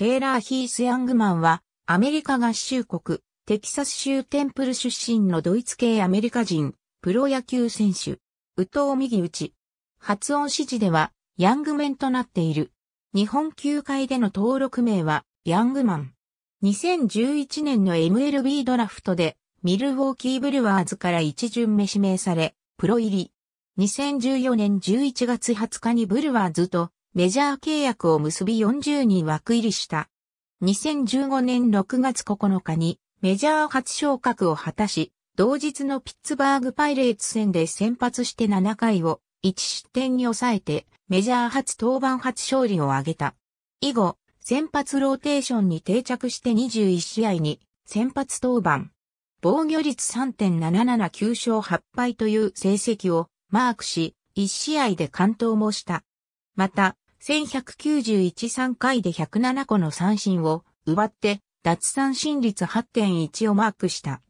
テイラー・ヒース・ヤングマンは、アメリカ合衆国、テキサス州テンプル出身のドイツ系アメリカ人、プロ野球選手、宇藤右打ち。発音指示では、ヤングメンとなっている。日本球界での登録名は、ヤングマン。2011年の MLB ドラフトで、ミルウォーキーブルワーズから一巡目指名され、プロ入り。2014年11月20日にブルワーズとメジャー契約を結び40人枠入りした。2015年6月9日にメジャー初昇格を果たし、同日のピッツバーグパイレーツ戦で先発して7回を1失点に抑えてメジャー初登板初勝利を挙げた。以後、先発ローテーションに定着して21試合に先発登板。防御率3.779勝8敗という成績をマークし、1試合で完投もした。また、1191-3回で107個の三振を奪って、奪三振率8.1をマークした。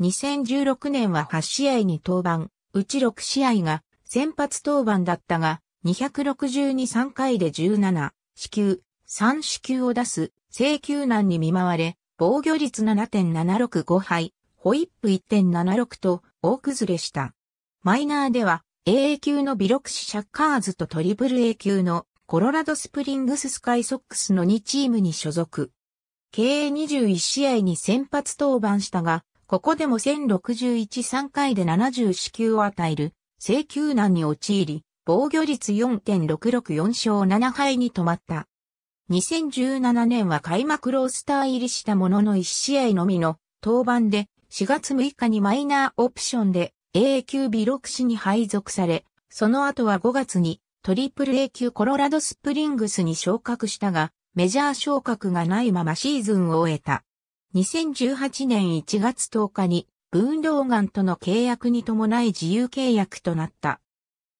2016年は8試合に登板、うち6試合が先発登板だったが、262-3回で17、四球、3四球を出す、制球難に見舞われ、防御率7.765敗、ホイップ1.76と大崩れした。マイナーでは AA 級のビロクシシャッカーズとトリプル A 級のコロラドスプリングススカイソックスの2チームに所属。計21試合に先発登板したが、ここでも1061-3回で74球を与える、制球難に陥り、防御率4.664勝7敗に止まった。2017年は開幕ロースター入りしたものの1試合のみの登板で4月6日にマイナーオプションで A 級 B6 クに配属され、その後は5月にトリプル A 級コロラドスプリングスに昇格したが、メジャー昇格がないままシーズンを終えた。2018年1月10日に、ブーンローガンとの契約に伴い自由契約となった。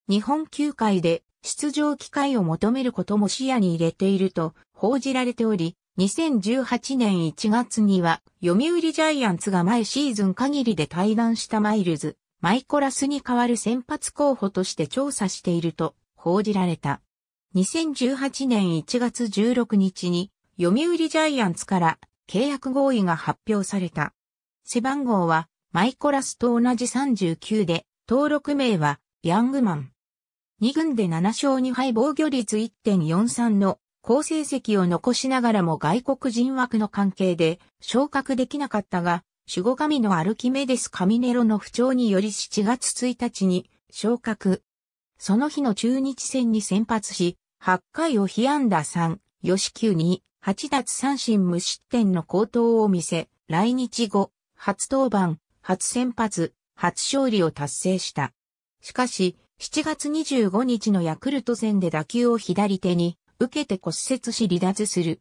日本球界で出場機会を求めることも視野に入れていると報じられており、2018年1月には読売ジャイアンツが前シーズン限りで対談したマイルズ、マイコラスに代わる先発候補として調査していると報じられた。2018年1月16日に読売ジャイアンツから契約合意が発表された。背番号はマイコラスと同じ39で、登録名はヤングマン。2軍で7勝2敗防御率1.43の好成績を残しながらも外国人枠の関係で昇格できなかったが、守護神のアルキメデス・カミネロの不調により7月1日に昇格。その日の中日戦に先発し、8回を被安打3、吉球に8奪三振無失点の好投を見せ、来日後、初登板、初先発、初勝利を達成した。しかし、7月25日のヤクルト戦で打球を左手に受けて骨折し離脱する。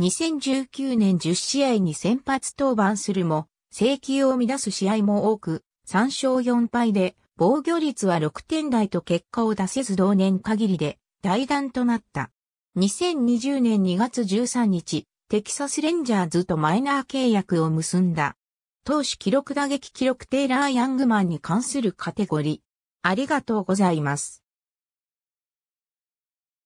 2019年10試合に先発登板するも、請求を乱す試合も多く、3勝4敗で防御率は6点台と結果を出せず同年限りで退弾となった。2020年2月13日、テキサスレンジャーズとマイナー契約を結んだ。投手記録打撃記録テイラー・ヤングマンに関するカテゴリー。ありがとうございます。